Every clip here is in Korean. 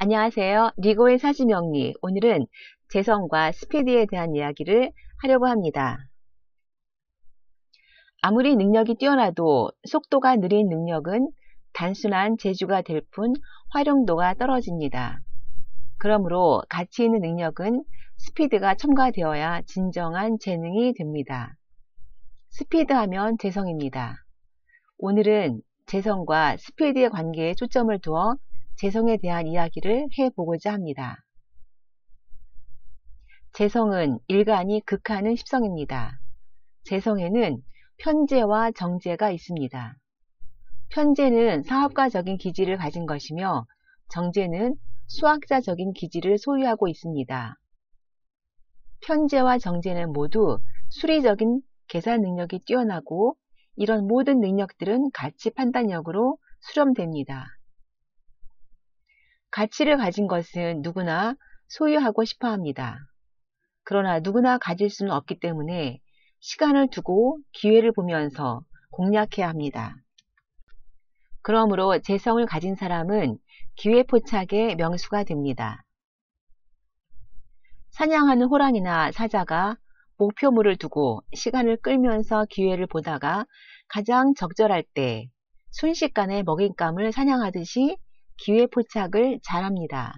안녕하세요. 리고의 사지명리. 오늘은 재성과 스피디에 대한 이야기를 하려고 합니다. 아무리 능력이 뛰어나도 속도가 느린 능력은 단순한 재주가 될 뿐 활용도가 떨어집니다. 그러므로 가치 있는 능력은 스피드가 첨가되어야 진정한 재능이 됩니다. 스피드하면 재성입니다. 오늘은 재성과 스피드의 관계에 초점을 두어 재성에 대한 이야기를 해보고자 합니다. 재성은 일간이 극하는 십성입니다. 재성에는 편재와 정재가 있습니다. 편재는 사업가적인 기질을 가진 것이며 정재는 수학자적인 기질을 소유하고 있습니다. 편재와 정재는 모두 수리적인 계산 능력이 뛰어나고 이런 모든 능력들은 가치 판단력으로 수렴됩니다. 가치를 가진 것은 누구나 소유하고 싶어 합니다. 그러나 누구나 가질 수는 없기 때문에 시간을 두고 기회를 보면서 공략해야 합니다. 그러므로 재성을 가진 사람은 기회 포착의 명수가 됩니다. 사냥하는 호랑이나 사자가 목표물을 두고 시간을 끌면서 기회를 보다가 가장 적절할 때 순식간에 먹잇감을 사냥하듯이 기회 포착을 잘합니다.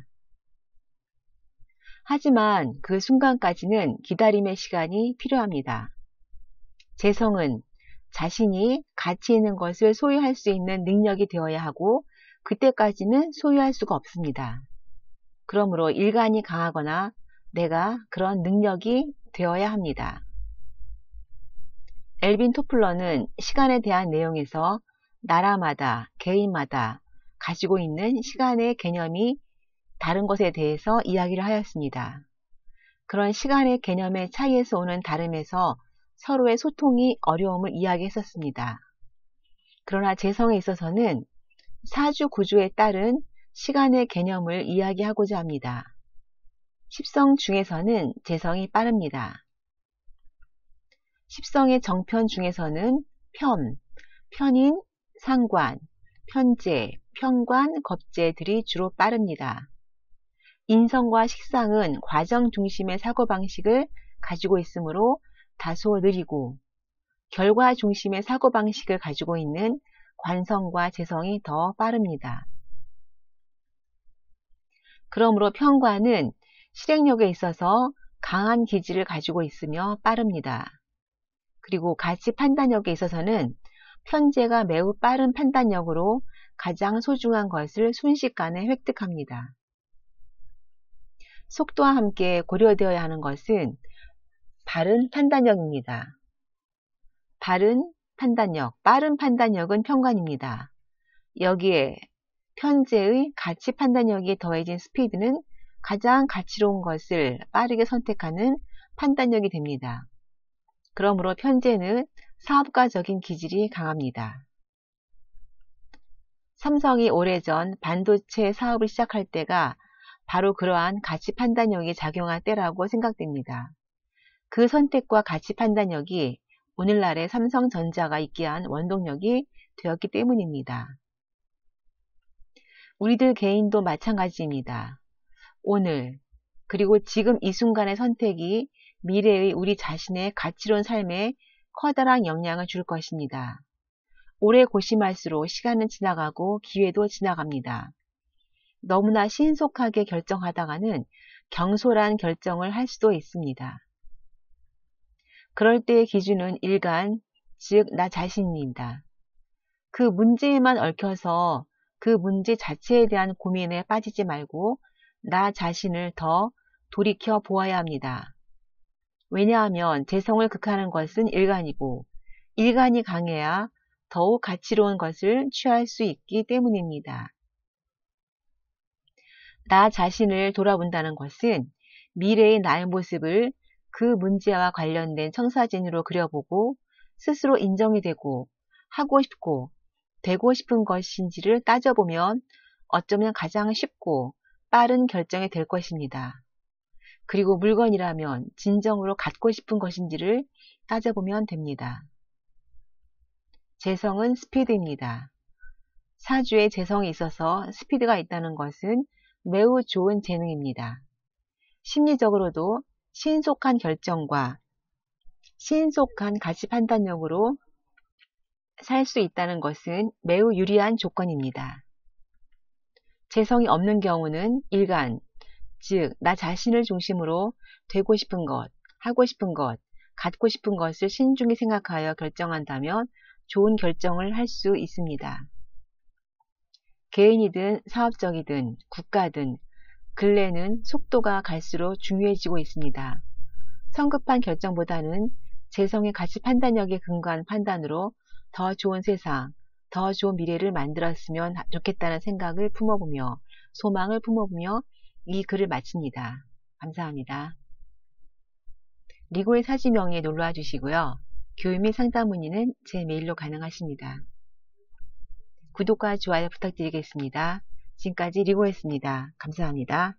하지만 그 순간까지는 기다림의 시간이 필요합니다. 재성은 자신이 가치 있는 것을 소유할 수 있는 능력이 되어야 하고 그때까지는 소유할 수가 없습니다. 그러므로 일간이 강하거나 내가 그런 능력이 되어야 합니다. 엘빈 토플러는 시간에 대한 내용에서 나라마다, 개인마다, 가지고 있는 시간의 개념이 다른 것에 대해서 이야기를 하였습니다. 그런 시간의 개념의 차이에서 오는 다름에서 서로의 소통이 어려움을 이야기했었습니다. 그러나 재성에 있어서는 사주 구조에 따른 시간의 개념을 이야기하고자 합니다. 십성 중에서는 재성이 빠릅니다. 십성의 정편 중에서는 편, 편인, 상관, 편재, 평관, 겁제들이 주로 빠릅니다. 인성과 식상은 과정 중심의 사고방식을 가지고 있으므로 다소 느리고 결과 중심의 사고방식을 가지고 있는 관성과 재성이 더 빠릅니다. 그러므로 평관은 실행력에 있어서 강한 기질을 가지고 있으며 빠릅니다. 그리고 가치 판단력에 있어서는 편제가 매우 빠른 판단력으로 가장 소중한 것을 순식간에 획득합니다. 속도와 함께 고려되어야 하는 것은 바른 판단력입니다. 바른 판단력, 빠른 판단력은 평관입니다. 여기에 현재의 가치 판단력이 더해진 스피드는 가장 가치로운 것을 빠르게 선택하는 판단력이 됩니다. 그러므로 현재는 사업가적인 기질이 강합니다. 삼성이 오래전 반도체 사업을 시작할 때가 바로 그러한 가치 판단력이 작용한 때라고 생각됩니다. 그 선택과 가치 판단력이 오늘날의 삼성전자가 있게 한 원동력이 되었기 때문입니다. 우리들 개인도 마찬가지입니다. 오늘, 그리고 지금 이 순간의 선택이 미래의 우리 자신의 가치로운 삶에 커다란 영향을 줄 것입니다. 오래 고심할수록 시간은 지나가고 기회도 지나갑니다. 너무나 신속하게 결정하다가는 경솔한 결정을 할 수도 있습니다. 그럴 때의 기준은 일간, 즉, 나 자신입니다. 그 문제에만 얽혀서 그 문제 자체에 대한 고민에 빠지지 말고 나 자신을 더 돌이켜 보아야 합니다. 왜냐하면 재성을 극하는 것은 일간이고 일간이 강해야 더욱 가치로운 것을 취할 수 있기 때문입니다. 나 자신을 돌아본다는 것은 미래의 나의 모습을 그 문제와 관련된 청사진으로 그려보고 스스로 인정이 되고 하고 싶고 되고 싶은 것인지를 따져보면 어쩌면 가장 쉽고 빠른 결정이 될 것입니다. 그리고 물건이라면 진정으로 갖고 싶은 것인지를 따져보면 됩니다. 재성은 스피드입니다. 사주에 재성이 있어서 스피드가 있다는 것은 매우 좋은 재능입니다. 심리적으로도 신속한 결정과 신속한 가치 판단력으로 살 수 있다는 것은 매우 유리한 조건입니다. 재성이 없는 경우는 일간, 즉, 나 자신을 중심으로 되고 싶은 것, 하고 싶은 것, 갖고 싶은 것을 신중히 생각하여 결정한다면 좋은 결정을 할 수 있습니다. 개인이든 사업적이든 국가든 근래는 속도가 갈수록 중요해지고 있습니다. 성급한 결정보다는 재성의 가치 판단력에 근거한 판단으로 더 좋은 세상, 더 좋은 미래를 만들었으면 좋겠다는 생각을 품어보며 소망을 품어보며 이 글을 마칩니다. 감사합니다. 리고의 사지명에 놀러와 주시고요. 교육 및 상담 문의는 제 메일로 가능하십니다. 구독과 좋아요 부탁드리겠습니다. 지금까지 리고였습니다. 감사합니다.